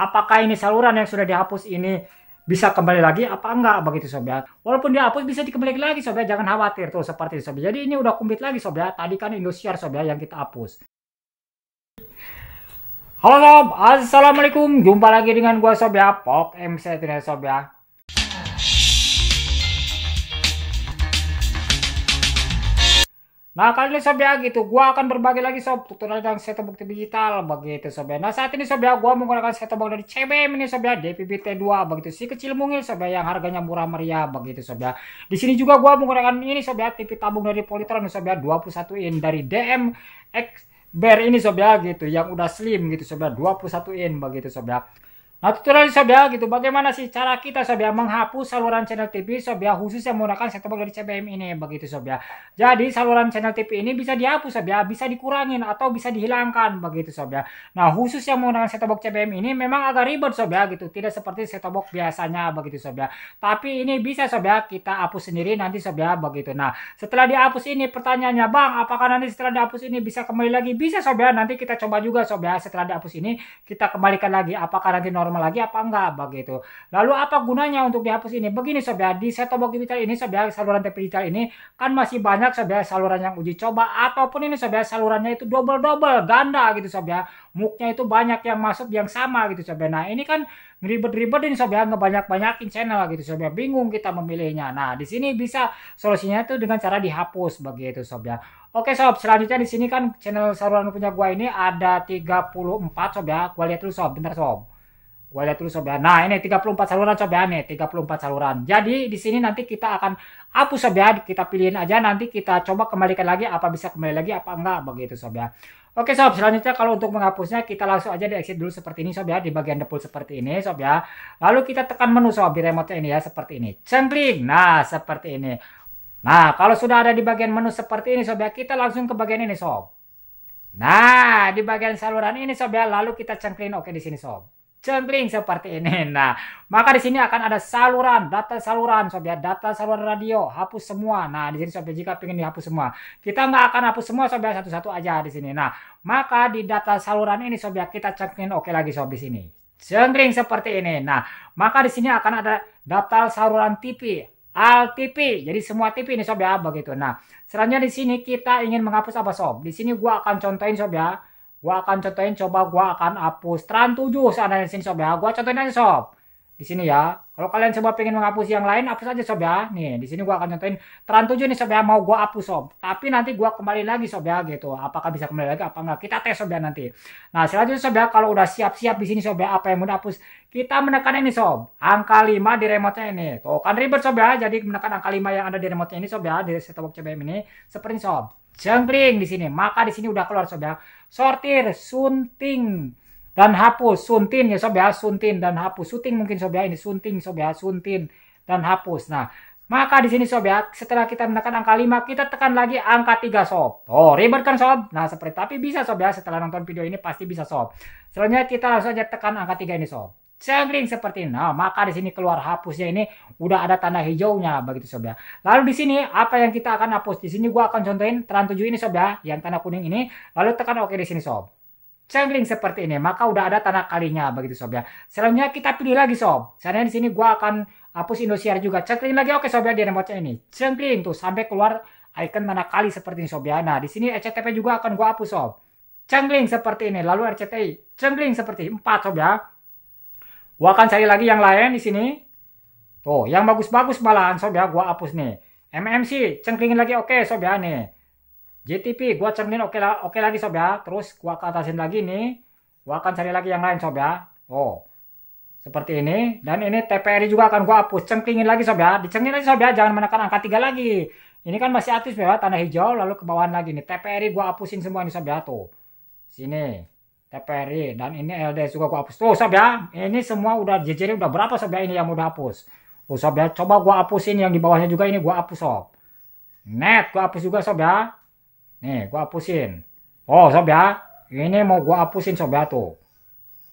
apakah ini saluran yang sudah dihapus ini bisa kembali lagi apa enggak begitu ya walaupun dihapus bisa dikembali lagi sob ya jangan khawatir tuh seperti itu jadi ini udah komplit lagi sob ya tadi kan Indosiar ya yang kita hapus Halo sob, Assalamualaikum. Jumpa lagi dengan gua Sob ya, Pok MC Tidak Sob ya. Nah, kali ini sobat gitu, gua akan berbagi lagi sob tutorial tentang setup bukti digital begitu sobat. Nah, saat ini sobat gua menggunakan setup bukti dari CBM ini sobat DPBT2 begitu si kecil mungil sobat yang harganya murah meriah begitu sobat. Di sini juga gua menggunakan ini sobat TV tabung dari Polytron sobat 21 in dari dmx X Bear ini sobat gitu yang udah slim gitu sobat 21 in begitu sobat. Nah tutorial sobya gitu bagaimana sih cara kita sobya menghapus saluran channel TV sobya khusus yang menggunakan set box dari CBM ini begitu sobya Jadi saluran channel TV ini bisa dihapus sobya bisa dikurangin atau bisa dihilangkan begitu sobya Nah khusus yang menggunakan set box CBM ini memang agak ribet sobya gitu, tidak seperti set box biasanya begitu sobya Tapi ini bisa sobya kita hapus sendiri nanti sobya begitu. Nah setelah dihapus ini pertanyaannya bang apakah nanti setelah dihapus ini bisa kembali lagi? Bisa sobya nanti kita coba juga sobya setelah dihapus ini kita kembalikan lagi apakah nanti normal normal lagi apa enggak begitu. Lalu apa gunanya untuk dihapus ini? Begini sobat, di set box digital ini sobat saluran TV digital ini kan masih banyak sobat saluran yang uji coba ataupun ini sobat salurannya itu double-double ganda gitu sobat. Muknya itu banyak yang masuk yang sama gitu sobat. Nah, ini kan ribet ribet ini saudara ngebanyak-banyakin channel gitu sobat. Bingung kita memilihnya. Nah, di sini bisa solusinya itu dengan cara dihapus begitu sobat. Oke sob, selanjutnya di sini kan channel saluran punya gua ini ada 34 sob ya. Gua lihat dulu sob, bentar sob. Gua lihat dulu sobean. Nah, ini 34 saluran sobean nih, 34 saluran. Jadi di sini nanti kita akan hapus sobean, kita pilihin aja nanti kita coba kembalikan lagi apa bisa kembali lagi apa enggak begitu sobean. Oke sob, selanjutnya kalau untuk menghapusnya kita langsung aja di exit dulu seperti ini sob ya, di bagian depul seperti ini sob ya. Lalu kita tekan menu sob di remote ini ya seperti ini. Cengkling. Nah, seperti ini. Nah, kalau sudah ada di bagian menu seperti ini sob ya, kita langsung ke bagian ini sob. Nah, di bagian saluran ini sob ya, lalu kita cengkling oke di sini sob cembling seperti ini. Nah, maka di sini akan ada saluran, data saluran, sob ya, data saluran radio, hapus semua. Nah, di sini sob ya, jika ingin dihapus semua, kita nggak akan hapus semua sob ya, satu-satu aja di sini. Nah, maka di data saluran ini sob ya, kita cengkring oke lagi sob di sini. Cengkring seperti ini. Nah, maka di sini akan ada data saluran TV, al TV. Jadi semua TV ini sob ya begitu. Nah, selanjutnya di sini kita ingin menghapus apa sob? Di sini gua akan contohin sob ya Gua akan contohin coba gua akan hapus tran 7 seandainya sini sob ya. Gua contohin aja sob. Di sini ya. Kalau kalian coba pengen menghapus yang lain hapus aja sob ya. Nih, di sini gua akan contohin tran 7 nih sob ya mau gua hapus sob. Tapi nanti gua kembali lagi sob ya gitu. Apakah bisa kembali lagi apa enggak? Kita tes sob ya nanti. Nah, selanjutnya sob ya kalau udah siap-siap di sini sob ya apa yang mau hapus, kita menekan ini sob. Angka 5 di remote ini. Tuh kan ribet sob ya. Jadi menekan angka 5 yang ada di remote ini sob ya di setup CBM ini seperti sob jangkring di sini. Maka di sini udah keluar sob ya. Sortir, sunting dan hapus, suntin ya sob ya, suntin dan hapus. Sunting mungkin sob ya ini sunting sob ya, suntin dan hapus. Nah, maka di sini sob ya, setelah kita menekan angka 5, kita tekan lagi angka 3 sob. Oh, ribet kan sob? Nah, seperti tapi bisa sob ya, setelah nonton video ini pasti bisa sob. Selanjutnya kita langsung aja tekan angka 3 ini sob. Sampling seperti ini. Nah, maka di sini keluar hapusnya ini udah ada tanda hijaunya begitu sob ya. Lalu di sini apa yang kita akan hapus? Di sini gua akan contohin tran 7 ini sob ya, yang tanda kuning ini. Lalu tekan oke OK di sini sob. Sampling seperti ini, maka udah ada tanda kalinya begitu sob ya. Selanjutnya kita pilih lagi sob. Selanjutnya di sini gua akan hapus Indosiar juga. Cengkling lagi oke sob ya di remote ini. Cengkling tuh sampai keluar icon tanda kali seperti ini sob ya. Nah, di sini ECTP juga akan gua hapus sob. Cengkling seperti ini, lalu RCTI. Cengkling seperti 4 sob ya. Gua akan cari lagi yang lain di sini. oh yang bagus-bagus malahan sob ya, gua hapus nih. MMC cengkringin lagi oke okay, sob ya nih. JTP gua cengklingin oke okay, okay lagi sob ya. Terus gua ke atasin lagi nih. Gua akan cari lagi yang lain sob ya. Oh. Seperti ini dan ini TPRI juga akan gua hapus. cengkringin lagi sob ya. Dicengklingin lagi sob ya, jangan menekan angka 3 lagi. Ini kan masih aktif ya, tanda hijau lalu ke bawahan lagi nih. TPRI gua hapusin semua nih sob ya tuh. Sini. TPRI dan ini LD juga gua hapus. Tuh oh, sob ya, ini semua udah jejerin udah berapa sob ya ini yang udah hapus. Tuh oh, sob ya, coba gua hapusin yang di bawahnya juga ini gua hapus sob. Net gua hapus juga sob ya. Nih, gua hapusin. Oh sob ya, ini mau gua hapusin sob ya tuh.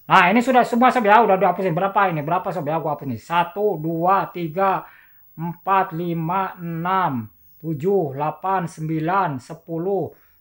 Nah, ini sudah semua sob ya, udah dihapusin berapa ini? Berapa sob ya gua hapus nih? 1 2 3 4 5 6 7 8 9 10 11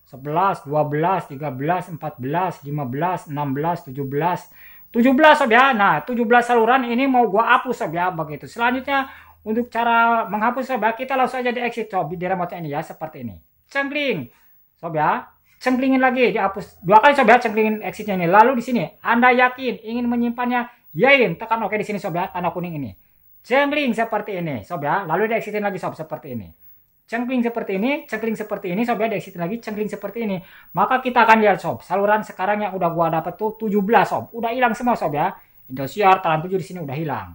11, 12, 13, 14, 15, 16, 17, 17 sob ya. Nah, 17 saluran ini mau gua hapus sob ya begitu. Selanjutnya untuk cara menghapus sob ya, kita langsung aja di exit sob di remote ini ya seperti ini. Cengkling. Sob ya. Cengklingin lagi dihapus. Dua kali sob ya cengklingin exitnya ini. Lalu di sini Anda yakin ingin menyimpannya? Yain, tekan oke di sini sob ya tanda kuning ini. Cengkling seperti ini sob ya. Lalu di exitin lagi sob seperti ini cengkling seperti ini, cengkling seperti ini, sob ya, dari situ lagi cengkling seperti ini. Maka kita akan lihat sob, saluran sekarang yang udah gua dapat tuh 17 sob, udah hilang semua sob ya. Indosiar, talan 7 di sini udah hilang.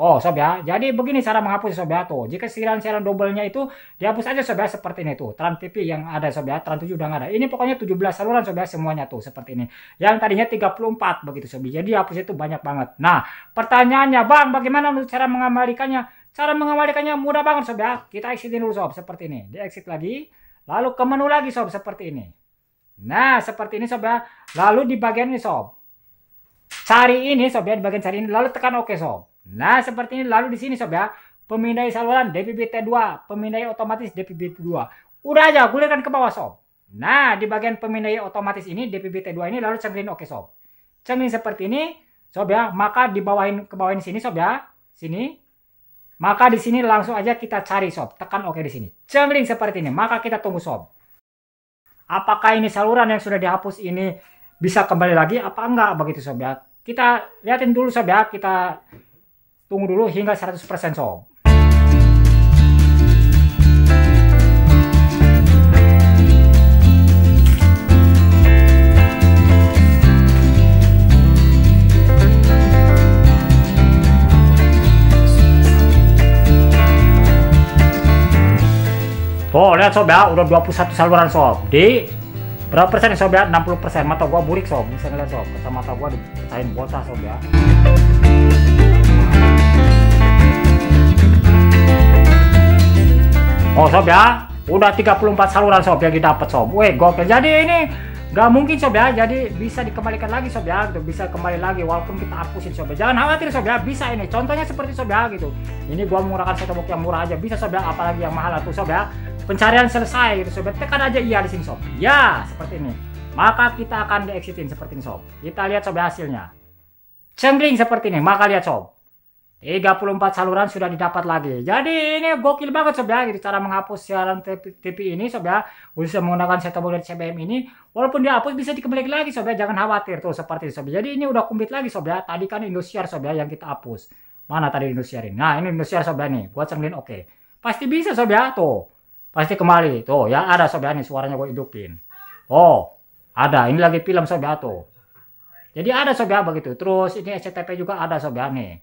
Oh sob ya, jadi begini cara menghapus sob ya tuh. Jika siaran-siaran double-nya itu dihapus aja sob ya seperti ini tuh. Tran tv yang ada sob ya, Tran 7 udah nggak ada. Ini pokoknya 17 saluran sob ya semuanya tuh seperti ini. Yang tadinya 34 begitu sob. Jadi hapus itu banyak banget. Nah, pertanyaannya Bang, bagaimana cara mengamalkannya Cara mengembalikannya mudah banget sob ya. Kita exitin dulu sob seperti ini. Di exit lagi. Lalu ke menu lagi sob seperti ini. Nah seperti ini sob ya. Lalu di bagian ini sob. Cari ini sob ya. Di bagian cari ini. Lalu tekan OK sob. Nah seperti ini. Lalu di sini sob ya. Pemindai saluran DPBT2. Pemindai otomatis DPBT2. Udah aja gulirkan ke bawah sob. Nah, di bagian pemindai otomatis ini, DPBT2 ini lalu cengkelin oke okay, sob. Cengkelin seperti ini, sob ya. Maka dibawahin ke bawah ini sini sob ya. Sini. Maka di sini langsung aja kita cari sob. Tekan OK di sini. Cemling seperti ini. Maka kita tunggu sob. Apakah ini saluran yang sudah dihapus ini bisa kembali lagi apa enggak begitu sob ya. Kita liatin dulu sob ya. Kita tunggu dulu hingga 100% sob. Oh lihat sob ya, udah 21 saluran sob. Di berapa persen sob ya? 60 persen. Mata gua burik sob, bisa ngeliat sob. Kata mata gua dipecahin bocah sob ya. Oh sob ya, udah 34 saluran sob yang didapat sob. Weh gokil. Jadi ini Gak mungkin sob ya, jadi bisa dikembalikan lagi sob ya, gitu, bisa kembali lagi walaupun kita hapusin sob ya. Jangan khawatir sob ya, bisa ini. Contohnya seperti sob ya gitu. Ini gua menggunakan satu yang murah aja, bisa sob ya, apalagi yang mahal tuh sob ya pencarian selesai gitu sobat tekan aja iya di sini sob ya seperti ini maka kita akan di exitin seperti ini sob kita lihat sob hasilnya cengkring seperti ini maka lihat sob 34 saluran sudah didapat lagi jadi ini gokil banget sob ya gitu cara menghapus siaran TV, ini sob ya bisa menggunakan set box dari CBM ini walaupun dihapus bisa dikembali lagi sob ya jangan khawatir tuh seperti ini sob jadi ini udah komplit lagi sob ya tadi kan Indosiar sob ya yang kita hapus mana tadi Indosiar nah ini Indosiar sob ya nih gua cengklin oke okay. pasti bisa sob ya tuh pasti kemari tuh ya ada sobat ini suaranya gue hidupin oh ada ini lagi film sobat tuh jadi ada sobat begitu terus ini CTP juga ada sobat nih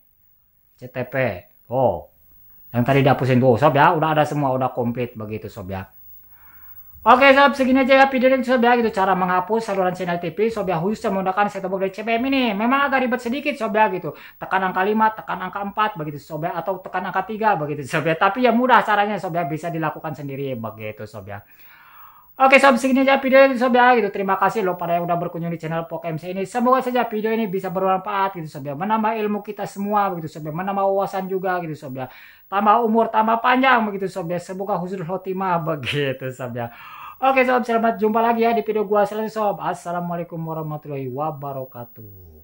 CTP oh yang tadi dihapusin tuh sobat udah ada semua udah komplit begitu sobat Oke sob, segini aja ya video ini sob ya gitu cara menghapus saluran sinyal TV sob ya khususnya menggunakan set box dari CPM ini. Memang agak ribet sedikit sob ya gitu. Tekan angka 5, tekan angka 4 begitu sob ya atau tekan angka 3 begitu sob ya. Tapi ya mudah caranya sob ya bisa dilakukan sendiri begitu sob ya. Oke sob, segini aja video ini sob ya gitu. Terima kasih loh pada yang udah berkunjung di channel Pokemc ini. Semoga saja video ini bisa bermanfaat gitu sob ya. Menambah ilmu kita semua begitu sob ya. Menambah wawasan juga gitu sob ya. Tambah umur, tambah panjang begitu sob ya. Semoga husnul khotimah begitu sob ya. Oke sob, selamat jumpa lagi ya di video gua selanjutnya sob. Assalamualaikum warahmatullahi wabarakatuh.